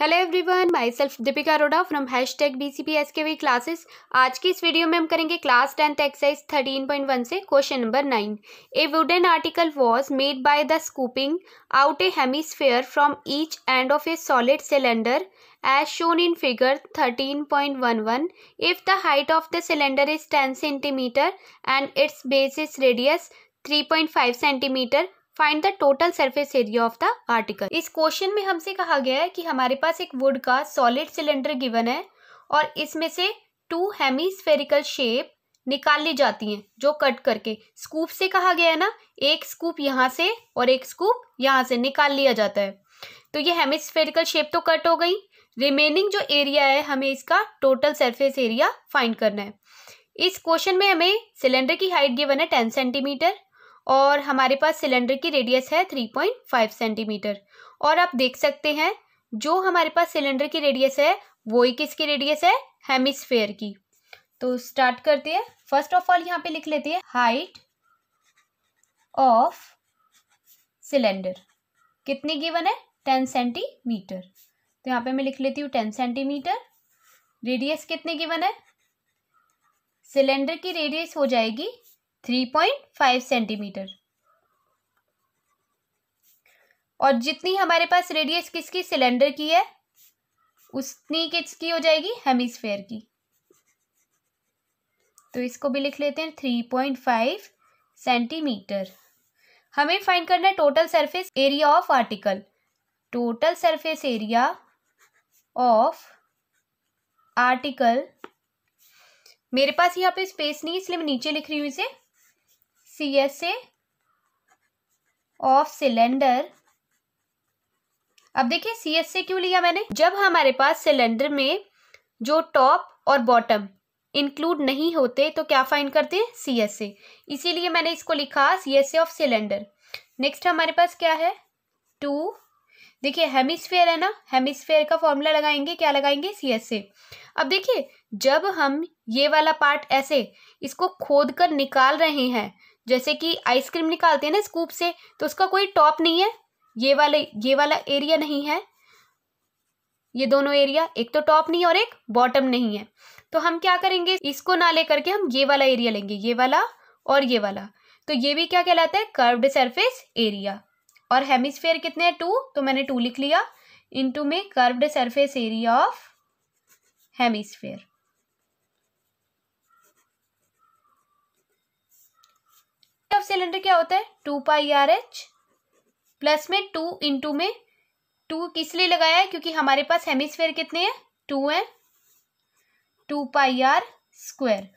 hello everyone myself Deepika Arora from hashtag B C P S K V classes आज की इस video में हम करेंगे class tenth exercise thirteen point one से question number nine a wooden article was made by the scooping out a hemisphere from each end of a solid cylinder point one one if 13.11 height of the cylinder is ten centimetre and its base is radius three point five centimetre find the total surface area of the article इस question में हमसे कहा गया है कि हमारे पास एक would का सॉलिड सिलेंडर गिवन है और इसमें से टू हेमीस्फेरिकल शेप निकाली जाती हैं जो कट करके स्कूप से कहा गया है ना एक स्कूप यहाँ से और एक स्कूप यहाँ से निकाल लिया जाता है तो ये हेमिस्फेरिकल शेप तो कट हो गई रिमेनिंग जो एरिया है हमें इसका टोटल सरफेस एरिया फाइंड करना है इस क्वेश्चन में हमें सिलेंडर की हाइट गिवन है टेन सेंटीमीटर और हमारे पास सिलेंडर की रेडियस है थ्री पॉइंट फाइव सेंटीमीटर और आप देख सकते हैं जो हमारे पास सिलेंडर की रेडियस है वो ही किसकी रेडियस है हेमिसफेयर की तो स्टार्ट करते हैं फर्स्ट ऑफ ऑल यहाँ पे लिख लेते हैं हाइट ऑफ सिलेंडर कितनी गिवन है टेन सेंटीमीटर तो यहाँ पे मैं लिख लेती हूँ टेन सेंटीमीटर रेडियस कितनी गिवन है सिलेंडर की रेडियस हो जाएगी 3.5 सेंटीमीटर और जितनी हमारे पास रेडियस किसकी सिलेंडर की है उतनी किसकी हो जाएगी हेमिस्फेयर की तो इसको भी लिख लेते हैं थ्री पॉइंट फाइव सेंटीमीटर हमें फाइंड करना है total surface area of article total surface area of article मेरे पास यहाँ पे स्पेस नहीं इसलिए मैं नीचे लिख रही हूँ इसे CSA ऑफ सिलेंडर अब देखिए CSA क्यों लिया मैंने जब हमारे पास सिलेंडर में जो टॉप और बॉटम इंक्लूड नहीं होते तो क्या फाइन करते हैं सी एस ए इसीलिए मैंने इसको लिखा C S A of cylinder next हमारे पास क्या है टू देखिए हेमिसफेयर है ना हेमिसफेयर का फॉर्मूला लगाएंगे क्या लगाएंगे सी एस ए अब देखिए जब हम ये वाला पार्ट ऐसे इसको खोद कर निकाल रहे हैं जैसे कि आइसक्रीम निकालते हैं ना स्कूप से तो उसका कोई टॉप नहीं है ये वाला ये वाला एरिया नहीं है ये दोनों एरिया एक तो टॉप नहीं और एक बॉटम नहीं है तो हम क्या करेंगे इसको ना लेकर के हम ये वाला एरिया लेंगे ये वाला और ये वाला तो ये भी क्या कहलाता है कर्व्ड सरफेस एरिया और हेमिस्फेयर कितने हैं टू तो मैंने टू लिख लिया इनटू में curved surface area of hemisphere cylinder क्या होता है two pi r h plus में टू इंटू में टू किस लिए लगाया है क्योंकि हमारे पास हेमिस्फेयर कितने हैं टू हैं two pi r square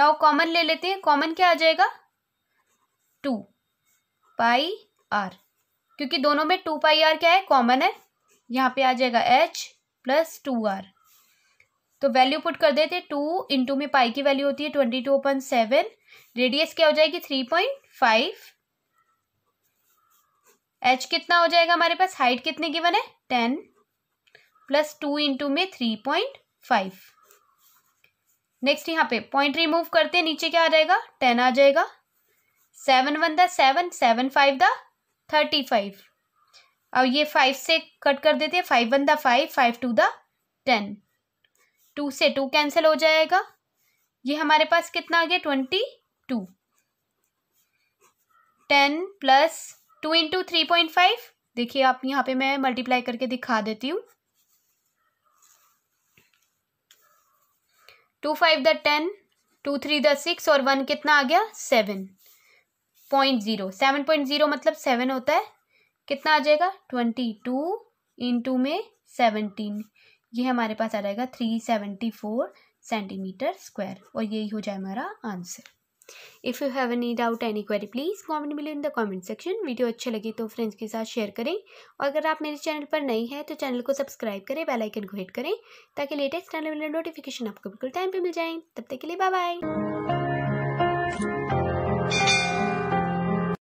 now common ले लेते हैं कॉमन क्या आ जाएगा टू पाई आर क्योंकि दोनों में टू पाई आर क्या है कॉमन है यहाँ पे आ जाएगा एच प्लस टू आर तो वैल्यू पुट कर देते टू इंटू में पाई की वैल्यू होती है twenty two point seven radius क्या हो जाएगी थ्री पॉइंट फाइव एच कितना हो जाएगा हमारे पास हाइट कितने वन है टेन प्लस टू इंटू में थ्री पॉइंट फाइव नेक्स्ट यहाँ पे पॉइंट रिमूव करते हैं नीचे क्या आ जाएगा टेन आ जाएगा seven one the seven seven five the thirty five अब ये फाइव से कट कर देते हैं five one the five five two the ten two से टू कैंसिल हो जाएगा ये हमारे पास कितना आ गया twenty two ten plus two into three point five देखिए आप यहाँ पे मैं मल्टीप्लाई करके दिखा देती हूँ two five the ten two three the six और वन कितना आ गया seven point zero seven point zero मतलब सेवन होता है कितना आ जाएगा ट्वेंटी टू इंटू में सेवनटीन ये हमारे पास आ जाएगा three seventy four centimetre square और यही हो जाए हमारा answer if you have any doubt any query please comment मिले in the comment section video अच्छे लगे तो फ्रेंड्स के साथ शेयर करें और अगर आप मेरे चैनल पर नई हैं तो चैनल को सब्सक्राइब करें बेल आइकन को हिट करें ताकि लेटेस्ट चैनल नोटिफिकेशन आपको बिल्कुल टाइम पे मिल जाए तब तक के लिए बाय बाय